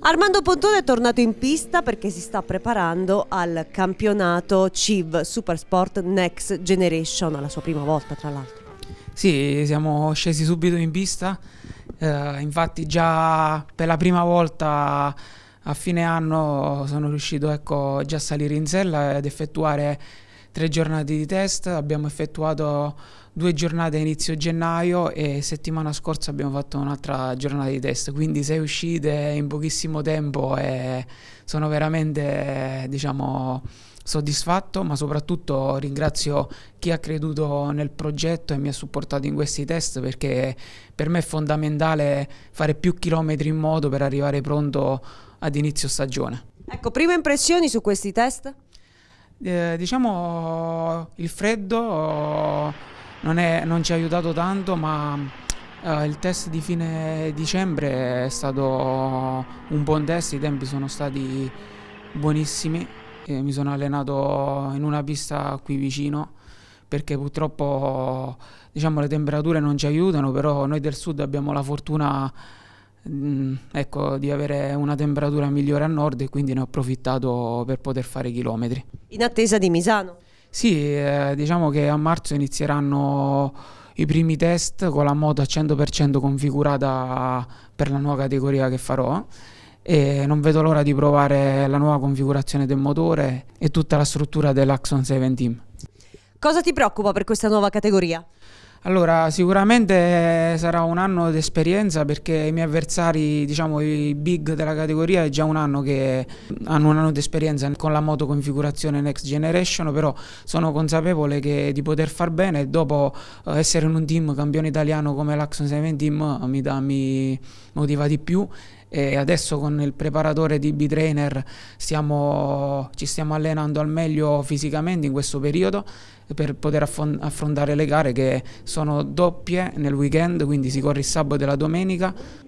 Armando Pontone è tornato in pista perché si sta preparando al campionato CIV Supersport Next Generation, la sua prima volta tra l'altro. Sì, siamo scesi subito in pista, eh, infatti già per la prima volta a fine anno sono riuscito ecco, già a salire in sella ed effettuare tre giornate di test, abbiamo effettuato due giornate a inizio gennaio e settimana scorsa abbiamo fatto un'altra giornata di test, quindi sei uscite in pochissimo tempo e sono veramente diciamo, soddisfatto, ma soprattutto ringrazio chi ha creduto nel progetto e mi ha supportato in questi test perché per me è fondamentale fare più chilometri in moto per arrivare pronto ad inizio stagione. Ecco, prime impressioni su questi test? Eh, diciamo il freddo non, è, non, ci ha aiutato tanto, ma eh, il test di fine dicembre è stato un buon test, i tempi sono stati buonissimi, eh, mi sono allenato in una pista qui vicino perché purtroppo diciamo, le temperature non ci aiutano, però noi del sud abbiamo la fortuna Mm, ecco, di avere una temperatura migliore a nord e quindi ne ho approfittato per poter fare chilometri. In attesa di Misano? Sì, eh, diciamo che a marzo inizieranno i primi test con la moto a 100% configurata per la nuova categoria che farò e non vedo l'ora di provare la nuova configurazione del motore e tutta la struttura dell'Axon 7 Team. Cosa ti preoccupa per questa nuova categoria? Allora, sicuramente sarà un anno d'esperienza perché i miei avversari, diciamo i big della categoria, è già un anno che hanno un anno di con la moto configurazione Next Generation, però sono consapevole che, di poter far bene dopo eh, essere in un team campione italiano come l'Axon 7 Team mi, da, mi motiva di più e adesso con il preparatore di B-Trainer stiamo, ci stiamo allenando al meglio fisicamente in questo periodo per poter affrontare le gare che sono doppie nel weekend, quindi si corre il sabato e la domenica.